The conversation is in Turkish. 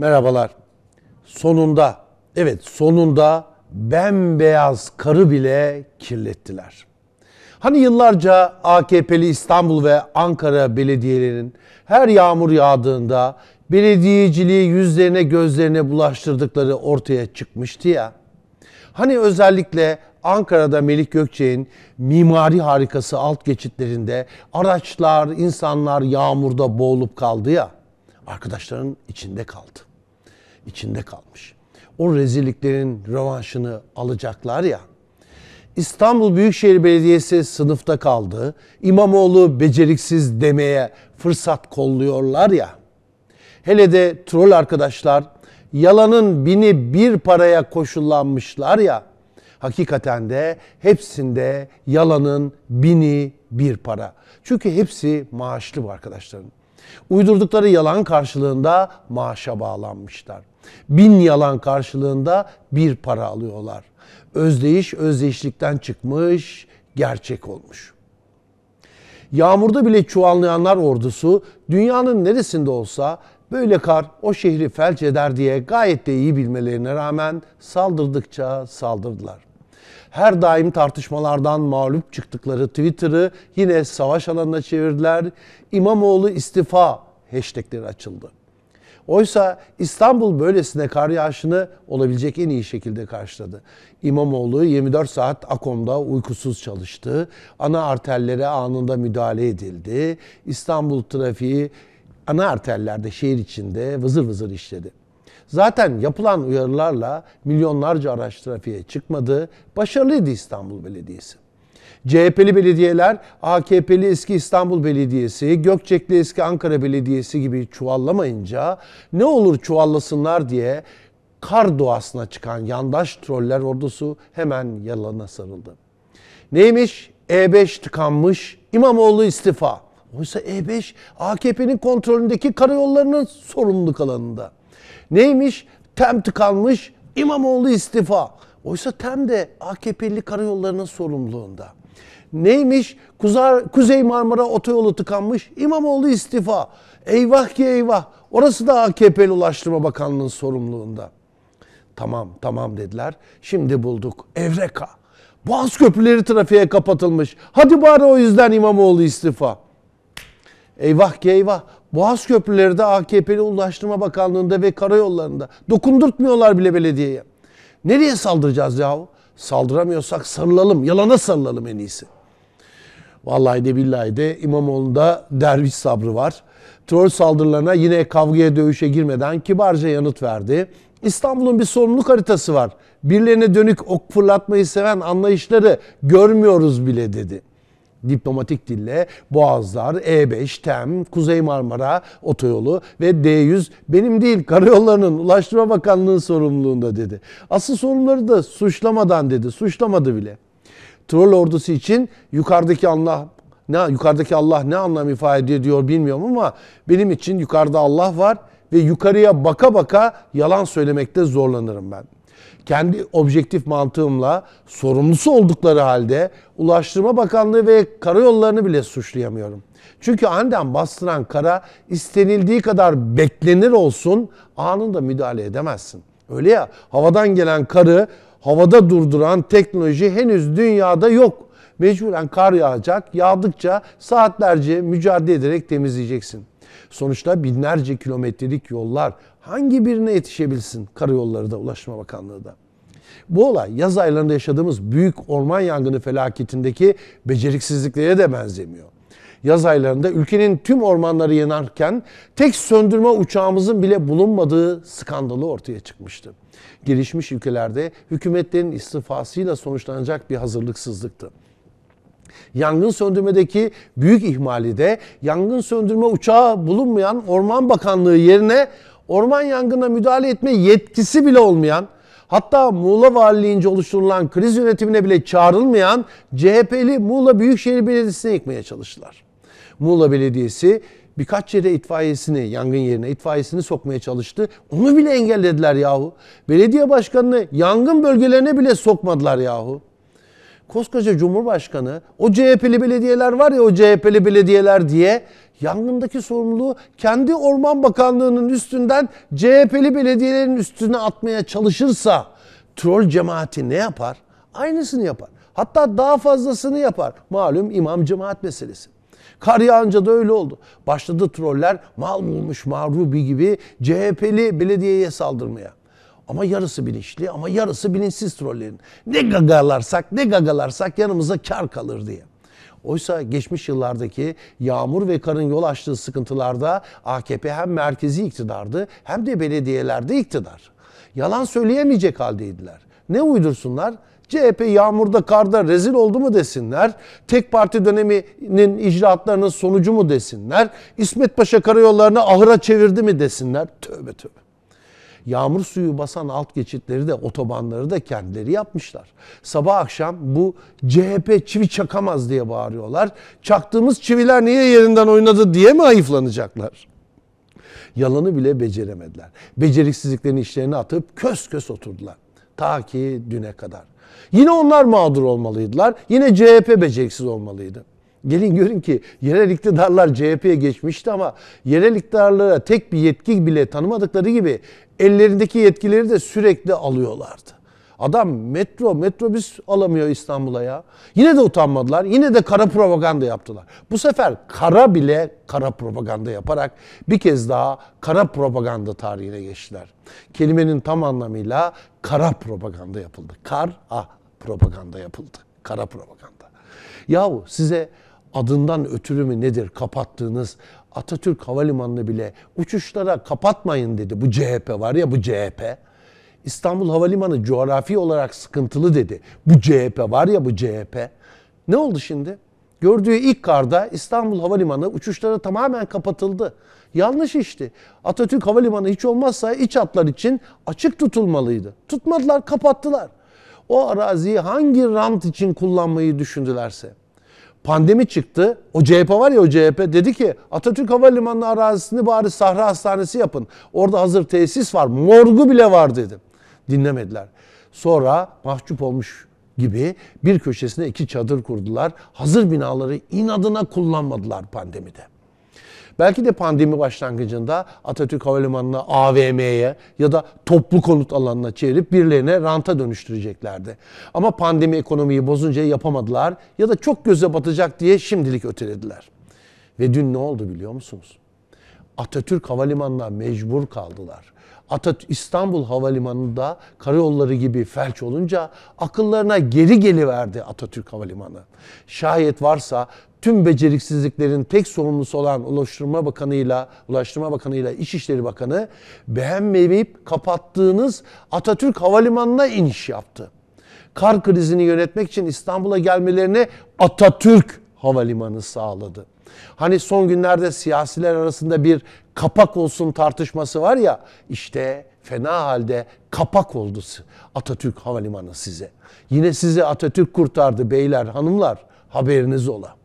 Merhabalar. Sonunda, evet sonunda bembeyaz karı bile kirlettiler. Hani yıllarca AKP'li İstanbul ve Ankara belediyelerinin her yağmur yağdığında belediyeciliği yüzlerine gözlerine bulaştırdıkları ortaya çıkmıştı ya. Hani özellikle Ankara'da Melik Gökçe'nin mimari harikası alt geçitlerinde araçlar, insanlar yağmurda boğulup kaldı ya. Arkadaşların içinde kaldı içinde kalmış. O rezilliklerin rövanşını alacaklar ya. İstanbul Büyükşehir Belediyesi sınıfta kaldı. İmamoğlu beceriksiz demeye fırsat kolluyorlar ya. Hele de troll arkadaşlar yalanın bini bir paraya koşullanmışlar ya. Hakikaten de hepsinde yalanın bini bir para. Çünkü hepsi maaşlı bu arkadaşların. Uydurdukları yalan karşılığında maaşa bağlanmışlar. Bin yalan karşılığında bir para alıyorlar. Özdeyiş özdeyişlikten çıkmış, gerçek olmuş. Yağmurda bile çuvallayanlar ordusu dünyanın neresinde olsa böyle kar o şehri felç eder diye gayet de iyi bilmelerine rağmen saldırdıkça saldırdılar her daim tartışmalardan mağlup çıktıkları Twitter'ı yine savaş alanına çevirdiler. İmamoğlu istifa hashtagleri açıldı. Oysa İstanbul böylesine kar yağışını olabilecek en iyi şekilde karşıladı. İmamoğlu 24 saat AKOM'da uykusuz çalıştı. Ana arterlere anında müdahale edildi. İstanbul trafiği ana arterlerde şehir içinde vızır vızır işledi. Zaten yapılan uyarılarla milyonlarca araç trafiğe çıkmadı. Başarılıydı İstanbul Belediyesi. CHP'li belediyeler AKP'li eski İstanbul Belediyesi, Gökçek'li eski Ankara Belediyesi gibi çuvallamayınca ne olur çuvallasınlar diye kar doğasına çıkan yandaş troller ordusu hemen yalana sarıldı. Neymiş? E5 tıkanmış, İmamoğlu istifa. Oysa E5 AKP'nin kontrolündeki karayollarının sorumluluk alanında. Neymiş? TEM tıkanmış, İmamoğlu istifa. Oysa TEM de AKP'li karayollarının sorumluluğunda. Neymiş? Kuzar, Kuzey Marmara otoyolu tıkanmış. İmamoğlu istifa. Eyvah ki eyvah. Orası da AKP'li Ulaştırma Bakanlığı'nın sorumluluğunda. Tamam tamam dediler. Şimdi bulduk. Evreka. Boğaz köprüleri trafiğe kapatılmış. Hadi bari o yüzden İmamoğlu istifa. Eyvah ki eyvah. Boğaz köprüleri de AKP'li Ulaştırma Bakanlığı'nda ve karayollarında. Dokundurtmuyorlar bile belediyeye. Nereye saldıracağız yahu? Saldıramıyorsak sarılalım. Yalana sarılalım en iyisi. Vallahi de billahi de İmamoğlu'nda derviş sabrı var. Troll saldırılarına yine kavgaya dövüşe girmeden kibarca yanıt verdi. İstanbul'un bir sorumluluk haritası var. Birilerine dönük ok fırlatmayı seven anlayışları görmüyoruz bile dedi diplomatik dille Boğazlar, E5, TEM, Kuzey Marmara Otoyolu ve D100 benim değil karayollarının Ulaştırma bakanlığının sorumluluğunda dedi. Asıl sorunları da suçlamadan dedi. Suçlamadı bile. Troll ordusu için yukarıdaki Allah ne yukarıdaki Allah ne anlam ifade ediyor bilmiyorum ama benim için yukarıda Allah var ve yukarıya baka baka yalan söylemekte zorlanırım ben kendi objektif mantığımla sorumlusu oldukları halde Ulaştırma Bakanlığı ve karayollarını bile suçlayamıyorum. Çünkü aniden bastıran kara istenildiği kadar beklenir olsun anında müdahale edemezsin. Öyle ya havadan gelen karı havada durduran teknoloji henüz dünyada yok. Mecburen kar yağacak. Yağdıkça saatlerce mücadele ederek temizleyeceksin. Sonuçta binlerce kilometrelik yollar hangi birine yetişebilsin karayolları da Ulaştırma Bakanlığı da. Bu olay yaz aylarında yaşadığımız büyük orman yangını felaketindeki beceriksizliklere de benzemiyor. Yaz aylarında ülkenin tüm ormanları yanarken tek söndürme uçağımızın bile bulunmadığı skandalı ortaya çıkmıştı. Gelişmiş ülkelerde hükümetlerin istifasıyla sonuçlanacak bir hazırlıksızlıktı. Yangın söndürmedeki büyük ihmali de yangın söndürme uçağı bulunmayan Orman Bakanlığı yerine orman yangına müdahale etme yetkisi bile olmayan hatta Muğla Valiliğince oluşturulan kriz yönetimine bile çağrılmayan CHP'li Muğla Büyükşehir Belediyesi'ne yıkmaya çalıştılar. Muğla Belediyesi birkaç yere itfaiyesini, yangın yerine itfaiyesini sokmaya çalıştı. Onu bile engellediler yahu. Belediye başkanını yangın bölgelerine bile sokmadılar yahu koskoca Cumhurbaşkanı o CHP'li belediyeler var ya o CHP'li belediyeler diye yangındaki sorumluluğu kendi Orman Bakanlığı'nın üstünden CHP'li belediyelerin üstüne atmaya çalışırsa troll cemaati ne yapar? Aynısını yapar. Hatta daha fazlasını yapar. Malum imam cemaat meselesi. Kar yağınca da öyle oldu. Başladı troller mal bulmuş mağrubi gibi CHP'li belediyeye saldırmaya. Ama yarısı bilinçli ama yarısı bilinçsiz trollerin. Ne gagalarsak ne gagalarsak yanımıza kar kalır diye. Oysa geçmiş yıllardaki yağmur ve karın yol açtığı sıkıntılarda AKP hem merkezi iktidardı hem de belediyelerde iktidar. Yalan söyleyemeyecek haldeydiler. Ne uydursunlar? CHP yağmurda karda rezil oldu mu desinler. Tek parti döneminin icraatlarının sonucu mu desinler. İsmet Paşa karayollarını ahıra çevirdi mi desinler. Tövbe tövbe. Yağmur suyu basan alt geçitleri de otobanları da kendileri yapmışlar. Sabah akşam bu CHP çivi çakamaz diye bağırıyorlar. Çaktığımız çiviler niye yerinden oynadı diye mi ayıflanacaklar? Yalanı bile beceremediler. Beceriksizliklerini işlerine atıp kös kös oturdular. Ta ki düne kadar. Yine onlar mağdur olmalıydılar. Yine CHP beceriksiz olmalıydı. Gelin görün ki yerel iktidarlar CHP'ye geçmişti ama yerel iktidarlara tek bir yetki bile tanımadıkları gibi ellerindeki yetkileri de sürekli alıyorlardı. Adam metro, metrobüs alamıyor İstanbul'a ya. Yine de utanmadılar. Yine de kara propaganda yaptılar. Bu sefer kara bile kara propaganda yaparak bir kez daha kara propaganda tarihine geçtiler. Kelimenin tam anlamıyla kara propaganda yapıldı. Kar ah propaganda yapıldı. Kara propaganda. Yahu size adından ötürü mü nedir kapattığınız Atatürk Havalimanı'nı bile uçuşlara kapatmayın dedi. Bu CHP var ya bu CHP. İstanbul Havalimanı coğrafi olarak sıkıntılı dedi. Bu CHP var ya bu CHP. Ne oldu şimdi? Gördüğü ilk karda İstanbul Havalimanı uçuşlara tamamen kapatıldı. Yanlış işti. Atatürk Havalimanı hiç olmazsa iç hatlar için açık tutulmalıydı. Tutmadılar, kapattılar. O araziyi hangi rant için kullanmayı düşündülerse pandemi çıktı. O CHP var ya o CHP dedi ki Atatürk Havalimanı arazisini bari Sahra Hastanesi yapın. Orada hazır tesis var. Morgu bile var dedi. Dinlemediler. Sonra mahcup olmuş gibi bir köşesine iki çadır kurdular. Hazır binaları inadına kullanmadılar pandemide. Belki de pandemi başlangıcında Atatürk Havalimanı'na AVM'ye ya da toplu konut alanına çevirip birilerine ranta dönüştüreceklerdi. Ama pandemi ekonomiyi bozunca yapamadılar ya da çok göze batacak diye şimdilik ötelediler. Ve dün ne oldu biliyor musunuz? Atatürk Havalimanı'na mecbur kaldılar. Atat İstanbul Havalimanı'nda karayolları gibi felç olunca akıllarına geri geliverdi Atatürk Havalimanı. Şayet varsa tüm beceriksizliklerin tek sorumlusu olan Ulaştırma Bakanı ile Ulaştırma Bakanı Bakanı'yla İçişleri Bakanı beğenmeyip kapattığınız Atatürk Havalimanı'na iniş yaptı. Kar krizini yönetmek için İstanbul'a gelmelerini Atatürk Havalimanı sağladı. Hani son günlerde siyasiler arasında bir kapak olsun tartışması var ya işte fena halde kapak oldu Atatürk Havalimanı size. Yine sizi Atatürk kurtardı beyler hanımlar haberiniz ola.